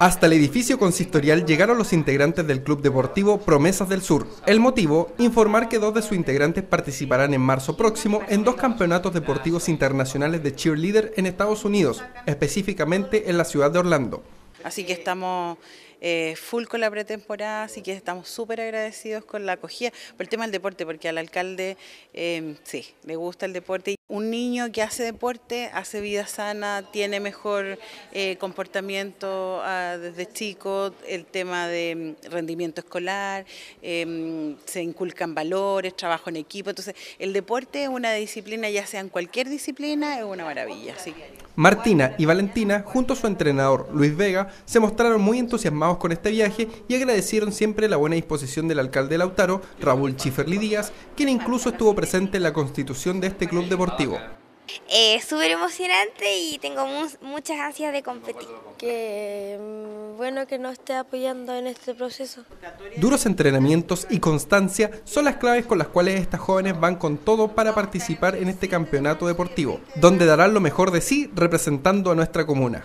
Hasta el edificio consistorial llegaron los integrantes del club deportivo Promesas del Sur. El motivo, informar que dos de sus integrantes participarán en marzo próximo en dos campeonatos deportivos internacionales de cheerleader en Estados Unidos, específicamente en la ciudad de Orlando. Así que estamos eh, full con la pretemporada, así que estamos súper agradecidos con la acogida por el tema del deporte, porque al alcalde em, sí, le gusta el deporte. Un niño que hace deporte, hace vida sana, tiene mejor eh, comportamiento ah, desde chico, el tema de em, rendimiento escolar, em, se inculcan valores, trabajo en equipo, entonces el deporte es una disciplina, ya sea en cualquier disciplina, es una maravilla. Así. Martina y Valentina, junto a su entrenador Luis Vega, se mostraron muy entusiasmados con este viaje y agradecieron siempre la buena disposición del alcalde Lautaro, Raúl Chiferli Díaz, quien incluso estuvo presente en la constitución de este club deportivo. Es eh, Súper emocionante y tengo muchas ansias de competir. Que mm, bueno que nos esté apoyando en este proceso. Duros entrenamientos y constancia son las claves con las cuales estas jóvenes van con todo para participar en este campeonato deportivo, donde darán lo mejor de sí representando a nuestra comuna.